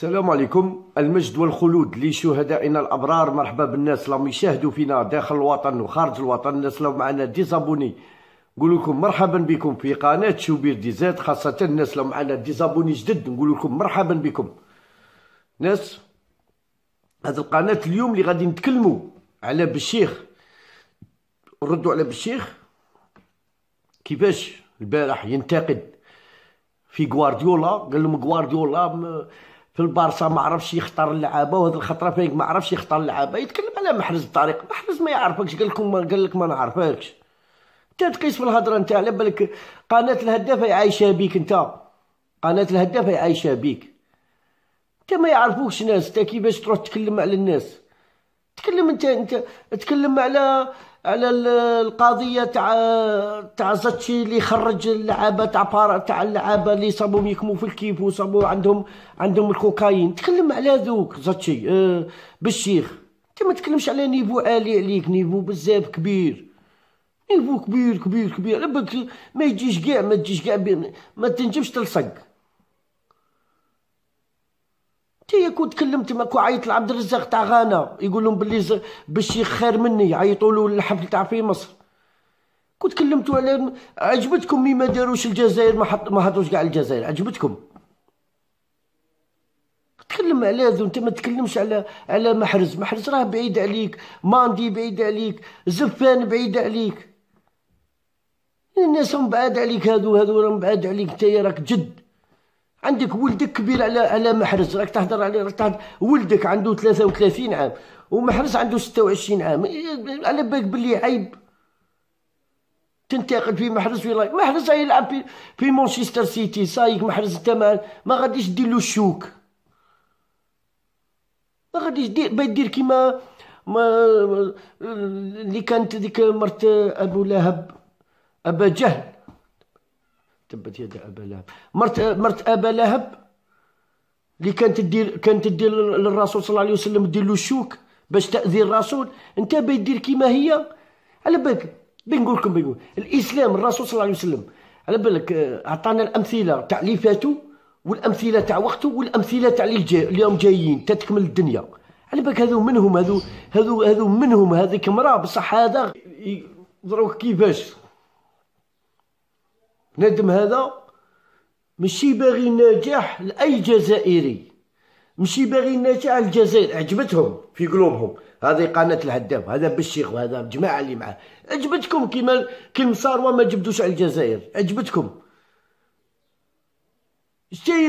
السلام عليكم المجد والخلود لشهدائنا الابرار مرحبا بالناس اللي يشاهدوا فينا داخل الوطن وخارج الوطن الناس اللي معنا ديزابوني نقول لكم مرحبا بكم في قناه شوبير ديزات خاصه الناس اللي معنا ديزابوني جدد نقول لكم مرحبا بكم ناس هذا القناه اليوم اللي غادي نتكلموا على بالشيخ ردوا على بالشيخ كيفاش البارح ينتقد في غوارديولا قال لهم غوارديولا في البارسا ما عرفش يختار اللعابه وهذه الخطره فيك ما عرفش يختار اللعابه يتكلم على محرز الطريق محرز ما يعرفكش قال لكم قال لك ما نعرفكش انت تقيس في الهضره نتاع على بالك قناه الهدافه عايشه بيك انت قناه الهدافه عايشه بيك انت ما يعرفوكش ناس انت كيفاش تروح تتكلم على الناس تكلم انت انت تكلم على على القضيه تاع تاع زاتشي اللي خرج اللعابه تاع بارا تاع اللعابه اللي صابو يكموا في الكيف وصابوا عندهم عندهم الكوكايين تكلم على ذوك زاتشي أه بالشيخ انت ما تكلمش على نيفو عالي عليك نيفو بزاف كبير نيفو كبير كبير كبير على ما يجيش كاع ما تجيش كاع ما تنجمش تلصق تي كون تكلمت ما عيط لعبد الرزاق تاع غانا يقول لهم باللي بالشيخ خير مني عيطوا له الحفل تاع في مصر كنت كلمتوا على عجبتكم مي ما داروش الجزائر ما حط ما هضروش كاع الجزائر عجبتكم تكلم على هذا انت ما تكلمش على على محرز محرز راه بعيد عليك ماندي بعيد عليك زفان بعيد عليك الناس راهم بعاد عليك هادو هادو راهم بعاد عليك انت راك جد عندك ولدك كبير على على محرز راك تهضر عليه راك تهضر ولدك عنده 33 عام ومحرز عنده 26 عام على بالك بلي عيب تنتقد في محرز في محرز يلعب في, في مانشستر سيتي سايق محرز انت ما غاديش دير له الشوك ما غاديش دير دير كيما ما اللي كانت ديك مرت ابو لهب ابا جهل تبت يد ابا لهب مرت مرت ابا لهب اللي كانت تدير كانت تدير للرسول صلى الله عليه وسلم تدير له الشوك باش تاذي الرسول انت دير كيما هي على بالك بنقول لكم بنقول الاسلام الرسول صلى الله عليه وسلم على بالك آه، عطانا الامثله تاع اللي فاتوا والامثله تاع وقته والامثله تاع اللي جاي اليوم جايين تتكمل الدنيا على بالك هذو منهم هذو هذو هذو منهم هذيك مراه بصح هذا يضروك كيفاش نادم هذا مشي باغي نجاح لاي جزائري مشي باغي نجاح الجزائر عجبتهم في قلوبهم هذه قناه الهداف هذا بالشيخ وهذا الجماعه اللي معاه عجبتكم كيما كيما صار ما جبدوش على الجزائر عجبتكم شتي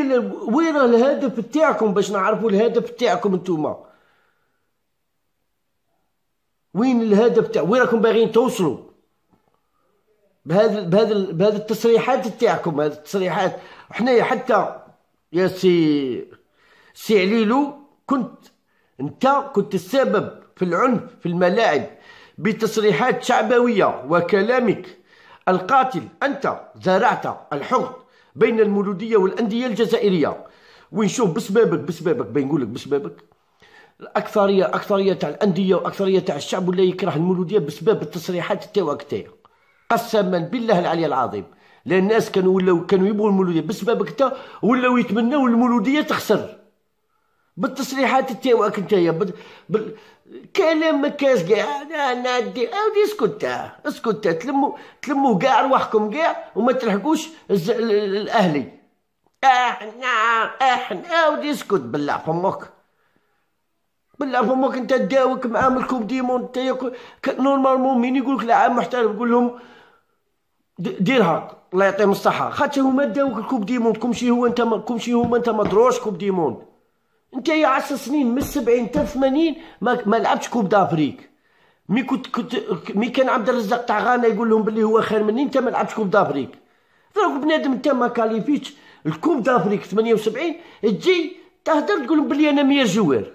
وين الهدف تاعكم باش نعرفوا الهدف تاعكم انتوما وين الهدف تاع وين راكم باغيين توصلوا بهذا بهذا بهذا التصريحات تاعكم هذه التصريحات حنايا حتى يا سي سي عليلو كنت انت كنت السبب في العنف في الملاعب بتصريحات شعبويه وكلامك القاتل انت زرعت الحقد بين المولوديه والانديه الجزائريه ونشوف بسببك بسببك بنقول لك بسببك الاكثريه اكثريه تاع الانديه واكثريه تاع الشعب ولا يكره المولوديه بسبب التصريحات تاعك تاعك قسما بالله العلي العظيم لان الناس كانوا ولاو كانوا يبغوا المولوديه بسببك انت ولاو يتمنوا المولوديه تخسر بالتصريحات تاعك يا بال... بال... كلام ما كاش كاع انا نادي اودي اسكت اسكت تلموا تلموا كاع ارواحكم كاع وما تلحقوش الز... الاهلي احنا احنا اودي اسكت بالله فمك بالله فمك انت داوك معاملكم ديمون ديما انت نورمالمون مين يقولك عام محترف يقول لهم ديرها الله يعطيهم الصحه خاطر هما داوك الكوب ديموند كومشي هو انت كومشي هما انت ما دروش كوب ديموند انت يا عشر سنين من سبعين حتى الثمانين ما, ما لعبتش كوب دافريك مي كنت كنت مي كان عبد الرزاق تاع غانا يقول لهم باللي هو خير مني انت ما لعبتش كوب دافريك دروك بنادم انت ما كاليفيتش الكوب دافريك 78 تجي تهدر تقول لهم باللي انا 100 جوار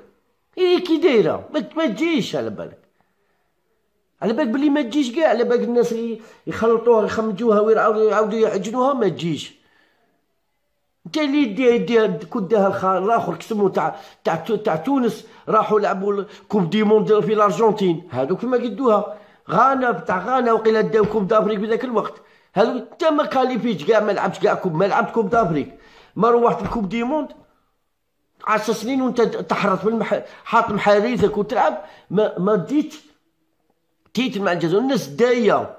هي إيه، كي دايره ما تجيش على بالك على بالك بلي ما تجيش كاع على بالك الناس يخلطوها يخمجوها ويعاودوا يعجنوها ما تجيش انت اللي يديها يديها كداها داها الاخر كسمو تاع تاع تاع تونس راحوا لعبوا كوب دي موند في الارجنتين هذوك ما قدوها غانا تاع غانا وقيلا داو كوب دافريك في ذاك الوقت هذو انت ما كاليفيتش كاع ما لعبتش كاع كوب ما لعبت كوب دافريك ما روحت الكوب دي موند 10 سنين وانت تحرث في المح... حاط محاريثك وتلعب ما ما ديتش تيتم مع الجزائر الناس دايه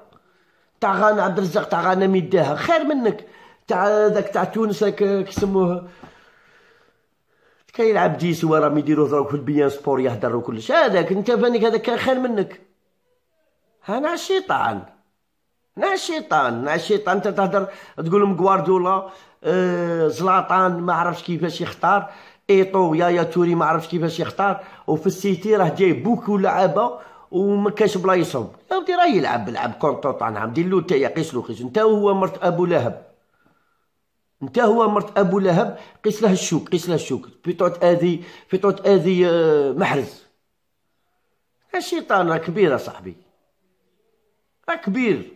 تاع غانا عبد الرزاق تاع غانا ميداها خير منك تاع ذاك تاع تونس كيسموه كيلعب ديس راهم يديروه دروك في البيان سبور يهدر وكلش هذاك انت فانك هذاك كان خير منك انا الشيطان انا الشيطان انا الشيطان انت تهدر تقول لهم غوارديولا آه زلاطان ما عرفش كيفاش يختار ايطو يا يا توري ما عرفش كيفاش يختار وفي السيتي راه جاي بوكو لعابه وما كانش بلايصهم اودي يا ودي راه يلعب لعب كونتو نعم دير له تايا قيس له قيس انت هو مرت ابو لهب انت هو مرت ابو لهب قيس له الشوك قيس له الشوك في بيطو تاذي طوط تاذي آه، محرز الشيطان راه كبير صاحبي راه كبير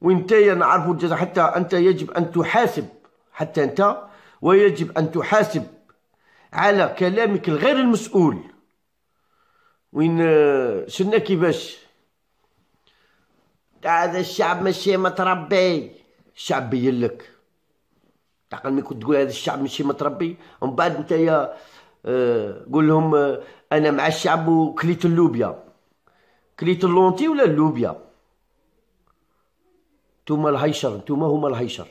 وانت نعرفوا الجزاء حتى انت يجب ان تحاسب حتى انت ويجب ان تحاسب على كلامك الغير المسؤول وين آه، شنا كيفاش تاع هذا الشعب ماشي متربي الشعب بين لك تعقل ملي كنت تقول هذا الشعب ماشي متربي ومن بعد نتايا آه، قول لهم آه، انا مع الشعب وكليت اللوبيا كليت اللونتي ولا اللوبيا نتوما الهيشر نتوما هما الهيشر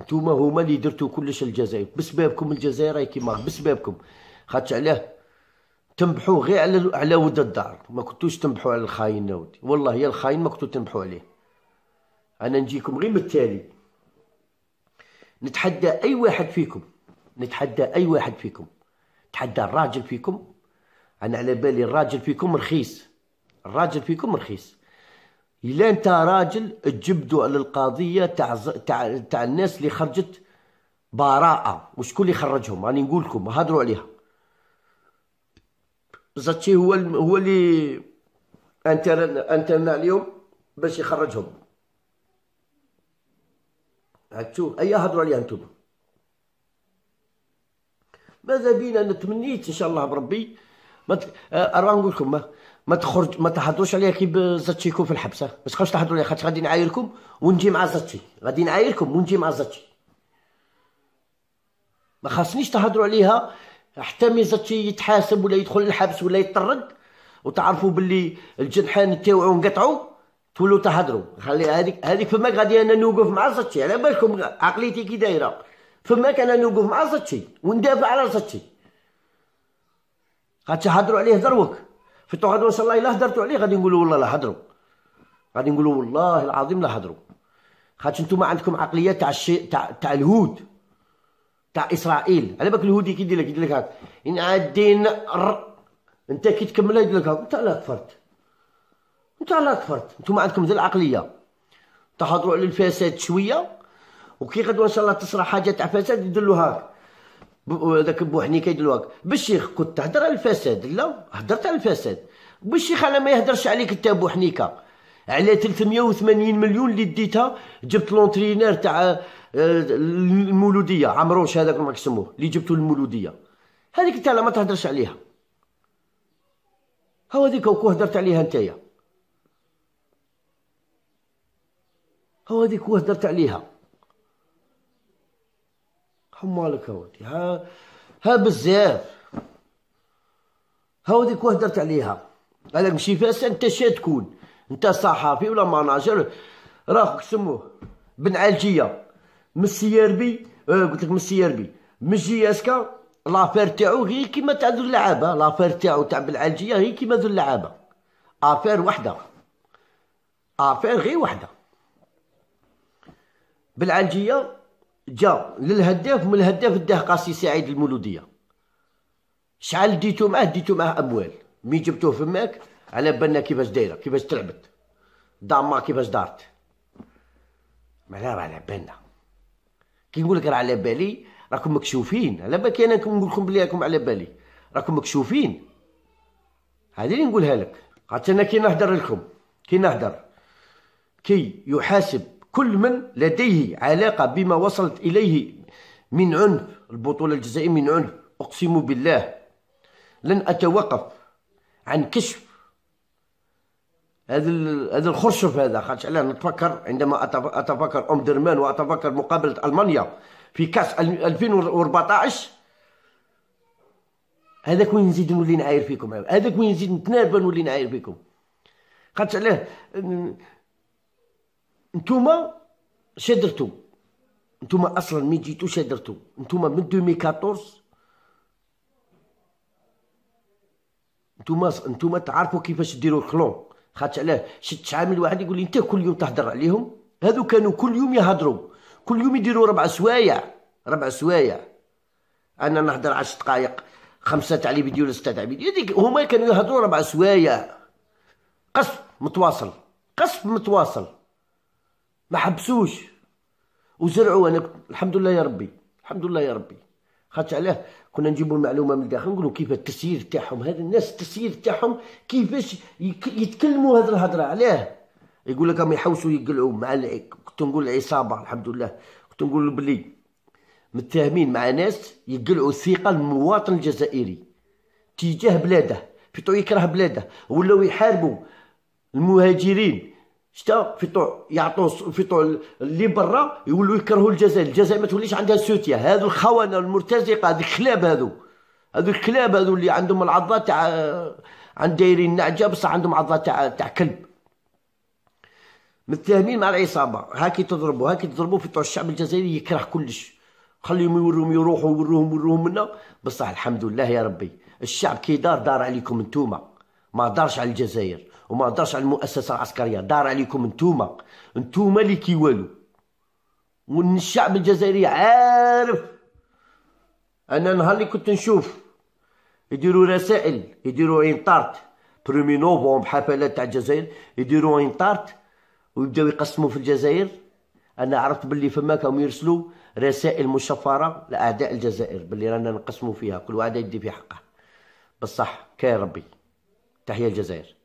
نتوما هما اللي درتو كلش الجزائر بسبابكم الجزائر راهي كيما بسبابكم خاطش علاه تنبحوا غير على على ود الدار ما كنتوش تنبحوا على الخاين ناودي والله يا الخاين ما كنتو تنبحوا عليه انا نجيكم غير بالتالي نتحدى اي واحد فيكم نتحدى اي واحد فيكم نتحدى الراجل فيكم انا على بالي الراجل فيكم رخيص الراجل فيكم رخيص الا انت راجل تجبدوا على القضيه تاع تاع الناس اللي خرجت براءه وشكون اللي خرجهم راني نقول لكم هضروا عليها زاتشي هو هو اللي انترنا انترنا عليهم باش يخرجهم هاتشو اي هضروا عليها انتوما ماذا بينا انا تمنيت ان شاء الله بربي ما ت... راه نقول لكم ما, ما تخرج ما تحضروش عليها كي زاتشي يكون في الحبسه ما تبقاوش تحضروا عليها خاطر غادي نعايركم ونجي مع زاتشي غادي نعايركم ونجي مع زاتشي ما خاصنيش تهضروا عليها حتى ما يتحاسب ولا يدخل الحبس ولا يطرد وتعرفوا باللي الجنحان تاوعو انقطعوا تولوا تهضروا خلي هذيك هذيك فما غادي انا نوقف مع زتشي على بالكم عقليتي كي دايره فما كان نوقف مع زتشي وندافع على زتشي غادي تهضروا عليه دروك في تهضروا ان شاء الله الا هضرتوا عليه غادي نقولوا والله لا هضروا غادي نقولوا والله العظيم لا هضروا خاطش نتوما عندكم عقليه تاع الشيء تاع تاع الهود تاع اسرائيل على بالك اليهودي كيدير لك يدير لك هاك ان الدين انت كي تكمل يدير لك هاك انت لا كفرت انت لا كفرت نتوما عندكم ذي العقليه تهضروا على الفساد شويه وكي غدوا ان شاء الله تصرى حاجه تاع فساد يدير له هاك هذاك بوحنيكه يدير له هاك بالشيخ كنت تهضر على الفساد لا هضرت على الفساد بالشيخ انا ما يهدرش عليك انت بوحنيكه على 380 مليون اللي ديتها جبت لونترينير تاع المولوديه عمروش هذاك ما كيسموه اللي جبتو المولوديه هذيك انت ما تهدرش عليها هو هذيك وكو هدرت عليها نتايا هو هذيك وكو هدرت عليها حمالك هودي ها ها بزاف ها هذيك هدرت عليها على ماشي فاس انت شا تكون انت صحافي ولا ماناجر راه كسموه بن عالجيه من السي آه قلت لك من السي من جياسكا لافير تاعو غير كيما تاع ذو اللعابه لافير تاعو تاع بالعالجيه غير كيما ذو اللعابه افير وحده افير غير وحده بالعالجيه جا للهداف من الهداف داه قاسي سعيد المولوديه شحال ديتو معاه ديتو معاه اموال مي جبتوه فماك على بالنا كيفاش دايره كيفاش تلعبت داما كيفاش دارت معناها على بالنا كي نقول لك راه على بالي راكم مكشوفين على بالك انا نقول لكم بلي راكم على بالي راكم مكشوفين هذه اللي نقولها لك حتى انا كي نهضر لكم كي نهضر كي يحاسب كل من لديه علاقه بما وصلت اليه من عنف البطوله الجزائريه من عنف اقسم بالله لن اتوقف عن كشف هذا هذا الخرشف هذا خاطش علاه نتفكر عندما اتفكر ام درمان واتفكر مقابله المانيا في كاس 2014 هذاك وين نزيد نولي نعاير فيكم هذاك وين نزيد نتنافى نولي نعاير فيكم خاطش علاه نتوما شدرتو نتوما اصلا مي جيتو شدرتو نتوما من 2014 نتوما نتوما تعرفوا كيفاش ديروا الكلون خاطش علاه شت شحال من واحد يقول لي انت كل يوم تهضر عليهم هذو كانوا كل يوم يهضروا كل يوم يديروا ربع سوايع ربع سوايع انا نهضر عشر دقائق خمسه تاع لي فيديو ولا سته تاع هذيك هما كانوا يهضروا ربع سوايع قصف متواصل قصف متواصل ما حبسوش وزرعوا انا الحمد لله يا ربي الحمد لله يا ربي خاطش علاه كنا نجيبوا المعلومه من الداخل نقولوا كيف التسيير تاعهم هذا الناس التسيير تاعهم كيفاش يتكلموا هذه الهضره علاه يقول لك راهم يحوسوا يقلعوا مع كنت نقول العصابه الحمد لله كنت نقول بلي متهمين مع ناس يقلعوا الثقه المواطن الجزائري تجاه بلاده بيتو يكره بلاده ولاو يحاربوا المهاجرين شتا في طوع يعطوا في طوع اللي برا يولوا يكرهوا الجزائر الجزائر ما توليش عندها سوتيا هذو الخونه المرتزقه هذو الكلاب هذو هذو الكلاب هذو اللي عندهم العضه تاع عند دايرين نعجه بصح عندهم عضه تاع تاع كلب متفاهمين مع العصابه هاكي تضربوا هاكي تضربوا في طوع الشعب الجزائري يكره كلش خليهم يوروهم يروحوا يوروهم يوروهم منا بصح الحمد لله يا ربي الشعب كي دار دار عليكم انتوما ما دارش على الجزائر وما هضرش على المؤسسه العسكريه دار عليكم نتوما نتوما اللي كي والو وان الشعب الجزائري عارف انا نهار اللي كنت نشوف يديروا رسائل يديروا عين طارت برومي نوفمبر حفلات تاع الجزائر يديروا عين طارت ويبداو يقسموا في الجزائر انا عرفت باللي فما كانو يرسلوا رسائل مشفره لاعداء الجزائر باللي رانا نقسموا فيها كل واحد يدي في حقه بصح كاين ربي تحيه الجزائر